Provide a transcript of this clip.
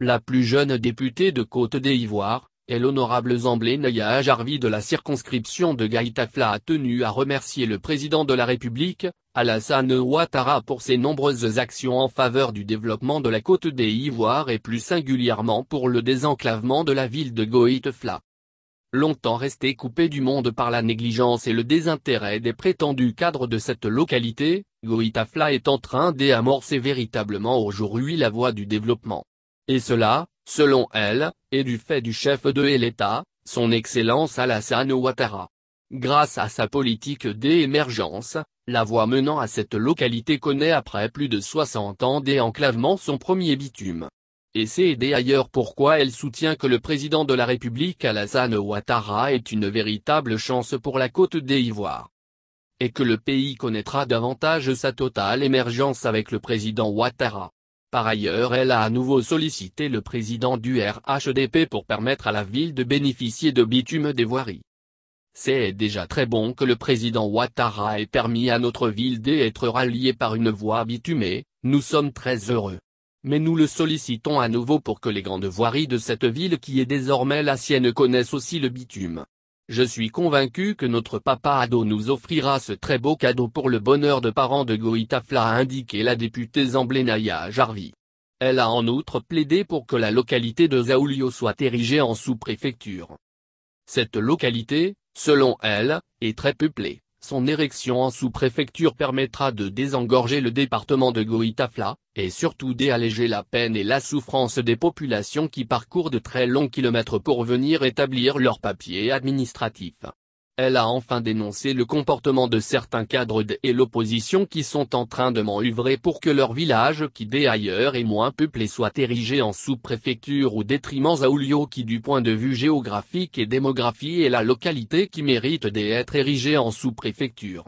La plus jeune députée de Côte d'Ivoire, et l'honorable Zamblé Naya Ajarvi de la circonscription de Gaïtafla a tenu à remercier le président de la République, Alassane Ouattara pour ses nombreuses actions en faveur du développement de la côte d'Ivoire et plus singulièrement pour le désenclavement de la ville de Goïtefla. Longtemps resté coupé du monde par la négligence et le désintérêt des prétendus cadres de cette localité, Goïtafla est en train d'éamorcer véritablement aujourd'hui la voie du développement. Et cela, selon elle, est du fait du chef de l'État, son Excellence Alassane Ouattara. Grâce à sa politique d'émergence, la voie menant à cette localité connaît après plus de 60 ans d'enclavement son premier bitume. Et c'est aidé ailleurs pourquoi elle soutient que le président de la République Alassane Ouattara est une véritable chance pour la côte d'Ivoire. Et que le pays connaîtra davantage sa totale émergence avec le président Ouattara. Par ailleurs elle a à nouveau sollicité le président du RHDP pour permettre à la ville de bénéficier de bitume des voiries. C'est déjà très bon que le président Ouattara ait permis à notre ville d'être ralliée par une voie bitumée, nous sommes très heureux. Mais nous le sollicitons à nouveau pour que les grandes voiries de cette ville qui est désormais la sienne connaissent aussi le bitume. Je suis convaincu que notre papa Ado nous offrira ce très beau cadeau pour le bonheur de parents de Goïtafla a indiqué la députée Zamblénaya Jarvi. Elle a en outre plaidé pour que la localité de Zaoulio soit érigée en sous-préfecture. Cette localité, selon elle, est très peuplée. Son érection en sous-préfecture permettra de désengorger le département de Goïtafla, et surtout d'alléger la peine et la souffrance des populations qui parcourent de très longs kilomètres pour venir établir leurs papiers administratifs. Elle a enfin dénoncé le comportement de certains cadres et l'opposition qui sont en train de manœuvrer pour que leur village qui d'ailleurs ailleurs est moins peuplé soit érigé en sous-préfecture au détriment Zaoulio qui du point de vue géographique et démographie est la localité qui mérite d'être érigée en sous-préfecture.